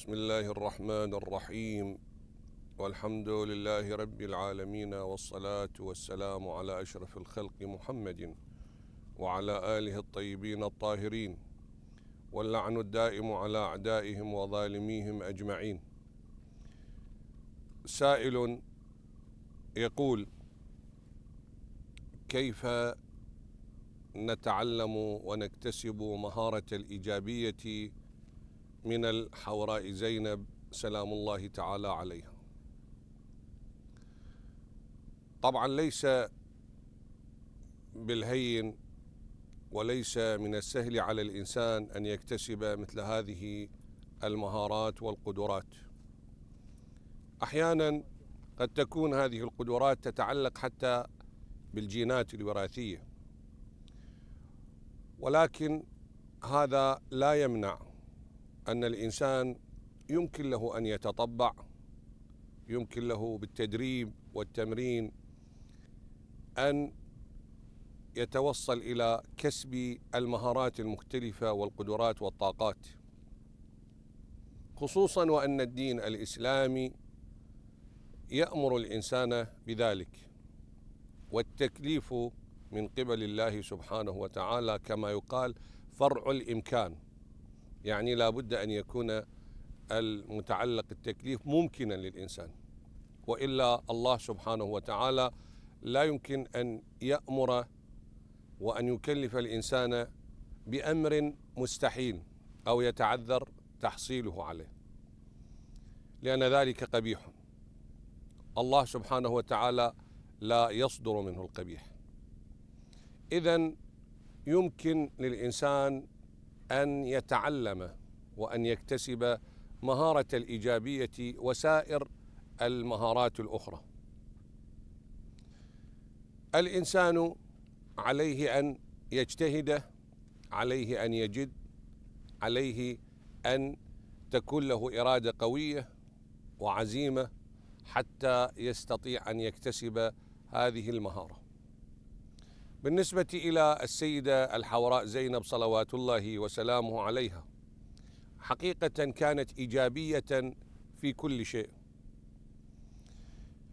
بسم الله الرحمن الرحيم والحمد لله رب العالمين والصلاة والسلام على أشرف الخلق محمد وعلى آله الطيبين الطاهرين واللعن الدائم على أعدائهم وظالميهم أجمعين سائل يقول كيف نتعلم ونكتسب مهارة الإيجابية من الحوراء زينب سلام الله تعالى عليها طبعا ليس بالهين وليس من السهل على الانسان ان يكتسب مثل هذه المهارات والقدرات احيانا قد تكون هذه القدرات تتعلق حتى بالجينات الوراثيه ولكن هذا لا يمنع أن الإنسان يمكن له أن يتطبع يمكن له بالتدريب والتمرين أن يتوصل إلى كسب المهارات المختلفة والقدرات والطاقات خصوصا وأن الدين الإسلامي يأمر الإنسان بذلك والتكليف من قبل الله سبحانه وتعالى كما يقال فرع الإمكان يعني لابد أن يكون المتعلق التكليف ممكنا للإنسان وإلا الله سبحانه وتعالى لا يمكن أن يأمر وأن يكلف الإنسان بأمر مستحيل أو يتعذر تحصيله عليه لأن ذلك قبيح الله سبحانه وتعالى لا يصدر منه القبيح إذا يمكن للإنسان أن يتعلم وأن يكتسب مهارة الإيجابية وسائر المهارات الأخرى الإنسان عليه أن يجتهد عليه أن يجد عليه أن تكون له إرادة قوية وعزيمة حتى يستطيع أن يكتسب هذه المهارة بالنسبة إلى السيدة الحوراء زينب صلوات الله وسلامه عليها حقيقة كانت إيجابية في كل شيء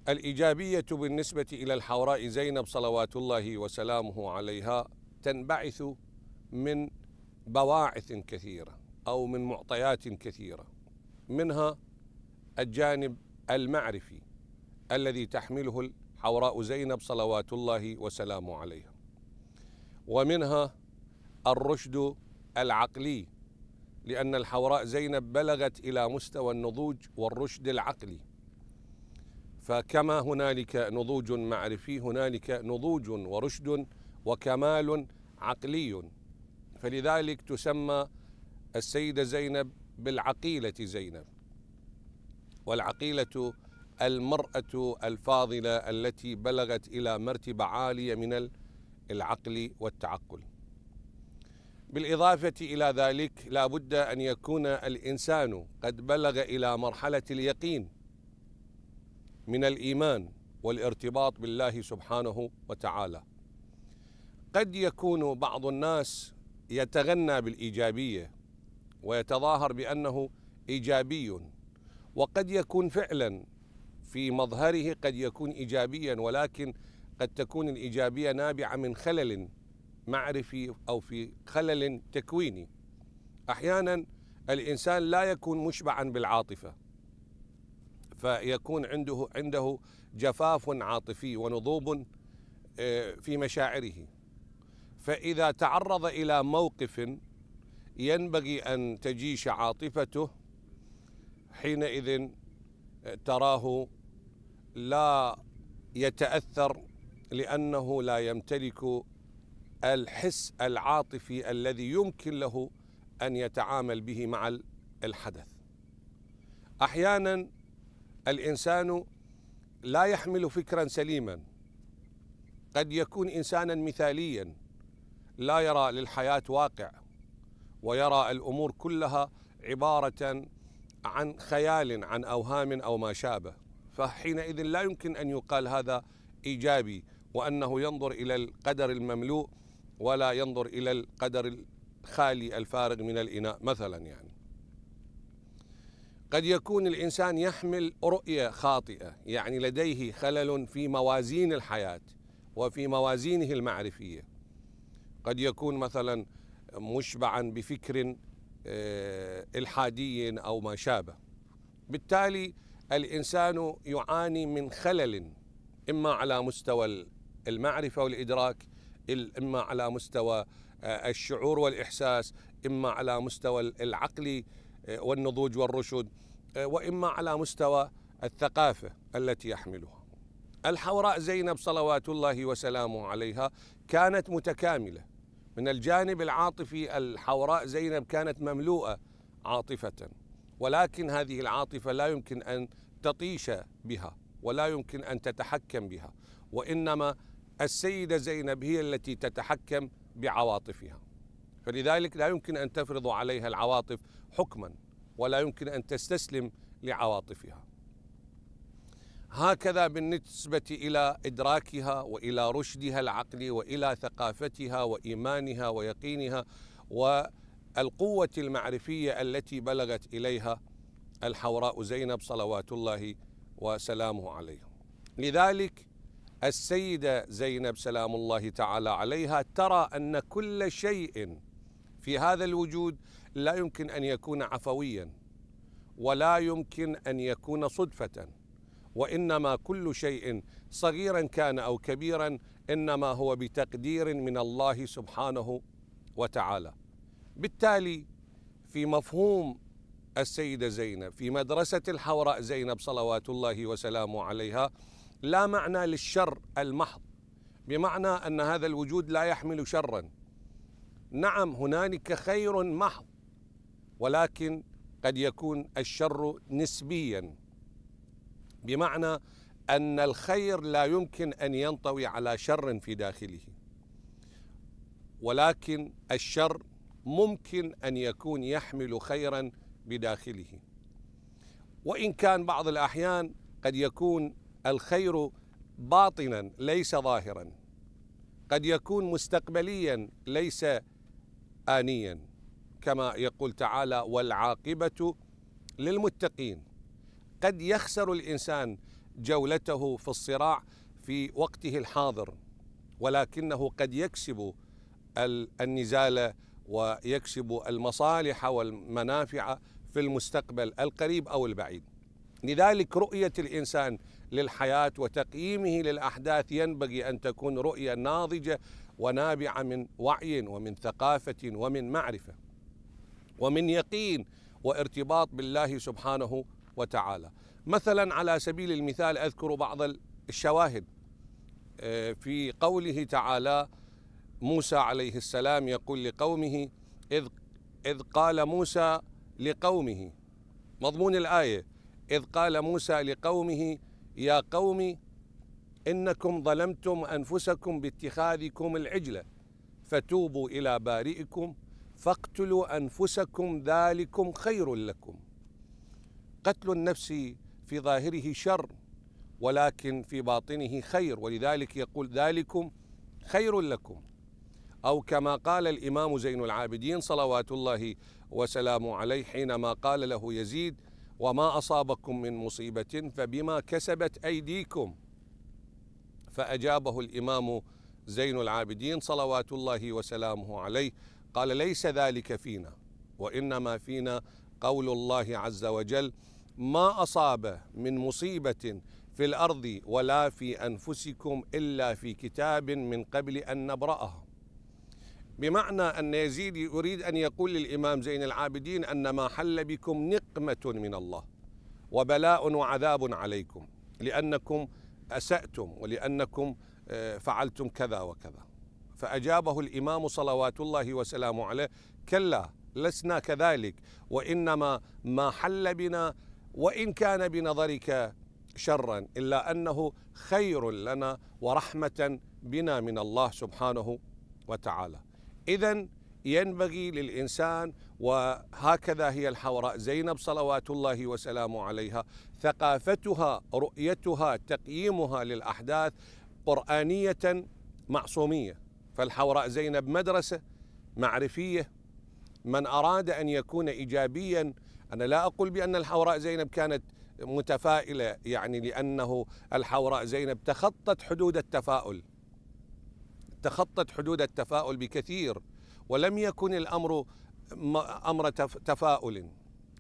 الإيجابية بالنسبة إلى الحوراء زينب صلوات الله وسلامه عليها تنبعث من بواعث كثيرة أو من معطيات كثيرة منها الجانب المعرفي الذي تحمله الحوراء زينب صلوات الله وسلامه عليها ومنها الرشد العقلي لأن الحوراء زينب بلغت إلى مستوى النضوج والرشد العقلي فكما هنالك نضوج معرفي هنالك نضوج ورشد وكمال عقلي فلذلك تسمى السيدة زينب بالعقيلة زينب والعقيلة المرأة الفاضلة التي بلغت إلى مرتبة عالية من العقل والتعقل بالإضافة إلى ذلك لا بد أن يكون الإنسان قد بلغ إلى مرحلة اليقين من الإيمان والارتباط بالله سبحانه وتعالى قد يكون بعض الناس يتغنى بالإيجابية ويتظاهر بأنه إيجابي وقد يكون فعلا في مظهره قد يكون إيجابيا ولكن قد تكون الإيجابية نابعة من خلل معرفي أو في خلل تكويني أحيانا الإنسان لا يكون مشبعا بالعاطفة فيكون عنده عنده جفاف عاطفي ونضوب آه، في مشاعره فإذا تعرض إلى موقف ينبغي أن تجيش عاطفته حينئذ آه، تراه لا يتاثر لأنه لا يمتلك الحس العاطفي الذي يمكن له أن يتعامل به مع الحدث أحيانا الإنسان لا يحمل فكرا سليما قد يكون إنسانا مثاليا لا يرى للحياة واقع ويرى الأمور كلها عبارة عن خيال عن أوهام أو ما شابه فحينئذ لا يمكن أن يقال هذا إيجابي وأنه ينظر إلى القدر المملوء ولا ينظر إلى القدر الخالي الفارغ من الإناء مثلا يعني قد يكون الإنسان يحمل رؤية خاطئة يعني لديه خلل في موازين الحياة وفي موازينه المعرفية قد يكون مثلا مشبعا بفكر آه، الحادي أو ما شابه بالتالي الإنسان يعاني من خلل إما على مستوى المعرفه والادراك اما على مستوى آه، الشعور والاحساس اما على مستوى العقل آه، والنضوج والرشد آه، واما على مستوى الثقافه التي يحملها. الحوراء زينب صلوات الله وسلامه عليها كانت متكامله من الجانب العاطفي الحوراء زينب كانت مملوءه عاطفه ولكن هذه العاطفه لا يمكن ان تطيش بها ولا يمكن ان تتحكم بها وانما السيدة زينب هي التي تتحكم بعواطفها فلذلك لا يمكن أن تفرض عليها العواطف حكما ولا يمكن أن تستسلم لعواطفها هكذا بالنسبة إلى إدراكها وإلى رشدها العقلي وإلى ثقافتها وإيمانها ويقينها والقوة المعرفية التي بلغت إليها الحوراء زينب صلوات الله وسلامه عليها لذلك السيدة زينب سلام الله تعالى عليها ترى أن كل شيء في هذا الوجود لا يمكن أن يكون عفويا ولا يمكن أن يكون صدفة وإنما كل شيء صغيرا كان أو كبيرا إنما هو بتقدير من الله سبحانه وتعالى بالتالي في مفهوم السيدة زينب في مدرسة الحوراء زينب صلوات الله وسلامه عليها لا معنى للشر المحض بمعنى ان هذا الوجود لا يحمل شرا نعم هنالك خير محض ولكن قد يكون الشر نسبيا بمعنى ان الخير لا يمكن ان ينطوي على شر في داخله ولكن الشر ممكن ان يكون يحمل خيرا بداخله وان كان بعض الاحيان قد يكون الخير باطنا ليس ظاهرا قد يكون مستقبليا ليس آنيا كما يقول تعالى والعاقبة للمتقين قد يخسر الإنسان جولته في الصراع في وقته الحاضر ولكنه قد يكسب النزال ويكسب المصالح والمنافع في المستقبل القريب أو البعيد لذلك رؤية الإنسان للحياة وتقييمه للأحداث ينبغي أن تكون رؤية ناضجة ونابعة من وعي ومن ثقافة ومن معرفة ومن يقين وارتباط بالله سبحانه وتعالى مثلا على سبيل المثال أذكر بعض الشواهد آه، في قوله تعالى موسى عليه السلام يقول لقومه إذ, إذ قال موسى لقومه مضمون الآية إذ قال موسى لقومه يا قوم إنكم ظلمتم أنفسكم باتخاذكم العجلة فتوبوا إلى بارئكم فاقتلوا أنفسكم ذلكم خير لكم قتل النفس في ظاهره شر ولكن في باطنه خير ولذلك يقول ذلكم خير لكم أو كما قال الإمام زين العابدين صلوات الله وسلامه عليه حينما قال له يزيد وما أصابكم من مصيبة فبما كسبت أيديكم فأجابه الإمام زين العابدين صلوات الله وسلامه عليه قال ليس ذلك فينا وإنما فينا قول الله عز وجل ما أصاب من مصيبة في الأرض ولا في أنفسكم إلا في كتاب من قبل أن نبرأها بمعنى أن يزيد يريد أن يقول للإمام زين العابدين أن ما حل بكم نقمة من الله وبلاء وعذاب عليكم لأنكم أسأتم ولأنكم آه، فعلتم كذا وكذا فأجابه الإمام صلوات الله وسلامه عليه كلا لسنا كذلك وإنما ما حل بنا وإن كان بنظرك شرا إلا أنه خير لنا ورحمة بنا من الله سبحانه وتعالى إذا ينبغي للإنسان وهكذا هي الحوراء زينب صلوات الله وسلامه عليها ثقافتها رؤيتها تقييمها للأحداث قرآنية معصومية فالحوراء زينب مدرسة معرفية من أراد أن يكون إيجابيا أنا لا أقول بأن الحوراء زينب كانت متفائلة يعني لأنه الحوراء زينب تخطت حدود التفاؤل تخطت حدود التفاؤل بكثير ولم يكن الامر امر تفاؤل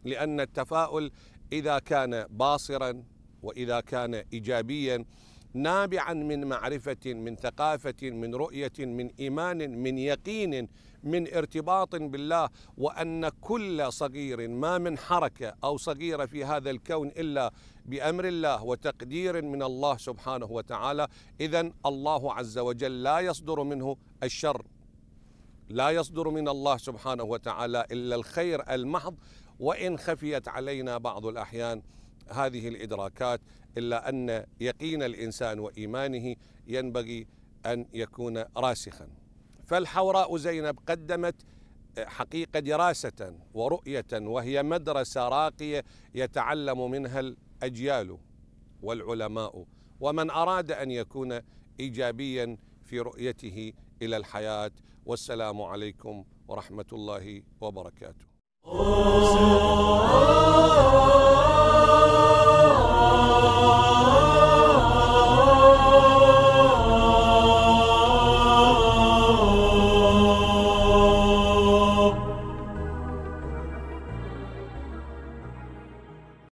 لان التفاؤل اذا كان باصرا واذا كان ايجابيا نابعا من معرفه من ثقافه من رؤيه من ايمان من يقين من ارتباط بالله وان كل صغير ما من حركه او صغيره في هذا الكون الا بامر الله وتقدير من الله سبحانه وتعالى اذا الله عز وجل لا يصدر منه الشر لا يصدر من الله سبحانه وتعالى الا الخير المحض وان خفيت علينا بعض الاحيان هذه الادراكات الا ان يقين الانسان وايمانه ينبغي ان يكون راسخا. فالحوراء زينب قدمت آه، حقيقه دراسه ورؤيه وهي مدرسه راقيه يتعلم منها الاجيال والعلماء ومن اراد ان يكون ايجابيا في رؤيته الى الحياه والسلام عليكم ورحمه الله وبركاته.